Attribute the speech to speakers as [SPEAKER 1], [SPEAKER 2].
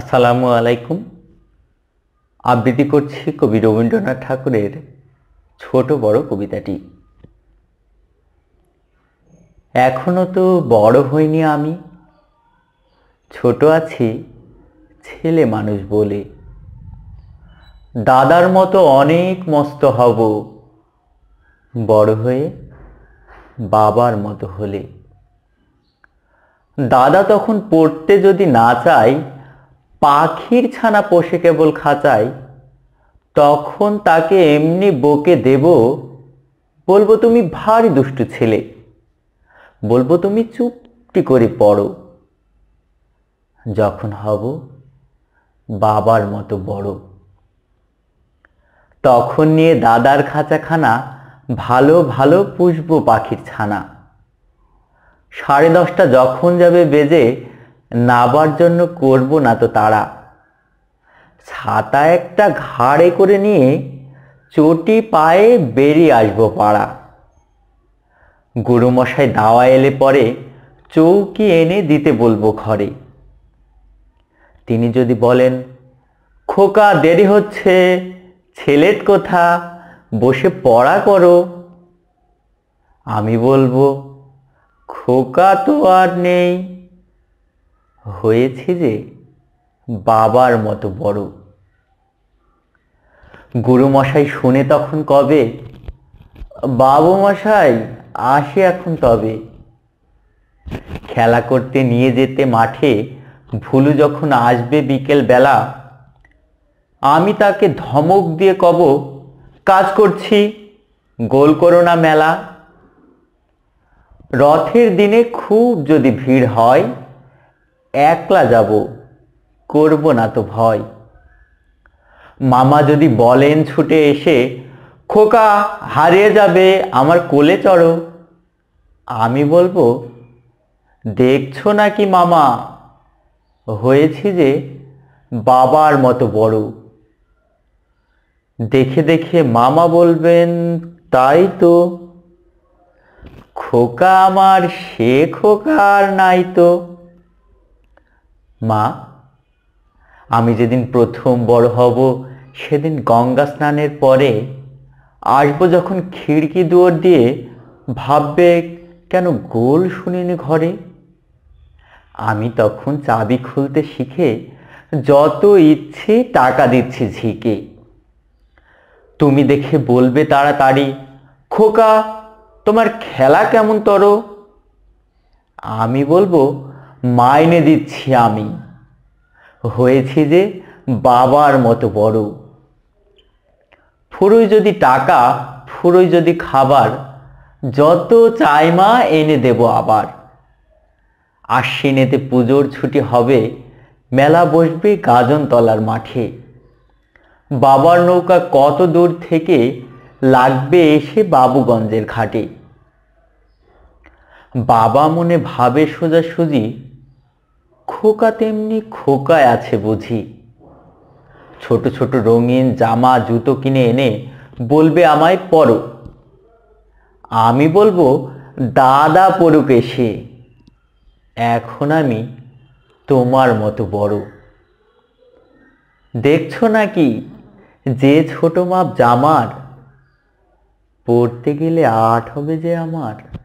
[SPEAKER 1] আসসালামু আলাইকুম আবৃত্তি করছি কবি রবীন্দ্রনাথ ঠাকুরের ছোট বড় কবিতাটি এখনো তো বড় হইনি আমি ছোট আছি ছেলে মানুষ বলে দাদার মতো অনেক মস্ত হব বড় হয়ে বাবার মতো হলে দাদা তখন পড়তে যদি না চায় পাখির ছানা পোষে কেবল খাঁচায় তখন তাকে এমনি বকে দেব বলবো তুমি ভারী দুষ্টু ছেলে বলবো তুমি চুপটি করে পড়ো যখন হব বাবার মতো বড় তখন নিয়ে দাদার খাঁচাখানা ভালো ভালো পুষব পাখির ছানা সাড়ে দশটা যখন যাবে বেজে নাবার জন্য করব না তো তারা ছাতা একটা ঘাড়ে করে নিয়ে চটি পায়ে বেরিয়ে আসবো পাড়া গুরুমশাই দাওয়া এলে পরে চৌকি এনে দিতে বলবো ঘরে তিনি যদি বলেন খোকা দেরি হচ্ছে ছেলের কথা বসে পড়া করো আমি বলবো খোকা তো আর নেই হয়েছে যে বাবার মতো বড় গুরুমশাই শুনে তখন কবে বাবু মশাই আসে এখন তবে খেলা করতে নিয়ে যেতে মাঠে ভুলু যখন আসবে বিকেল বেলা আমি তাকে ধমক দিয়ে কব কাজ করছি গোল করো না মেলা রথের দিনে খুব যদি ভিড় হয় একলা যাব করব না তো ভয় মামা যদি বলেন ছুটে এসে খোকা হারিয়ে যাবে আমার কোলে চড়ো আমি বলবো দেখছো নাকি মামা হয়েছি যে বাবার মতো বড় দেখে দেখে মামা বলবেন তাই তো খোকা আমার সে খোকার নাই তো মা আমি যেদিন প্রথম বড় হব সেদিন গঙ্গা স্নানের পরে আসবো যখন খিড়কি দুয়ার দিয়ে ভাববে কেন গোল শুনিনি ঘরে আমি তখন চাবি খুলতে শিখে যত ইচ্ছে টাকা দিচ্ছি ঝিকে তুমি দেখে বলবে তাড়াতাড়ি খোকা তোমার খেলা কেমন তর আমি বলবো মাইনে দিচ্ছি আমি হয়েছে যে বাবার মতো বড় ফুরুই যদি টাকা ফুরুই যদি খাবার যত চাই মা এনে দেব আবার আশ্বিনেতে পুজোর ছুটি হবে মেলা বসবে গাজনতলার মাঠে বাবার নৌকা কত দূর থেকে লাগবে এসে বাবুগঞ্জের ঘাটে বাবা মনে ভাবে সোজাসুজি খোকা তেমনি খোকায় আছে বুঝি ছোট ছোট রঙিন জামা জুতো কিনে এনে বলবে আমায় পরো আমি বলবো দাদা পড়ুক এসে এখন আমি তোমার মতো বড় দেখছো নাকি যে ছোট মাপ জামার পড়তে গেলে আট হবে যে আমার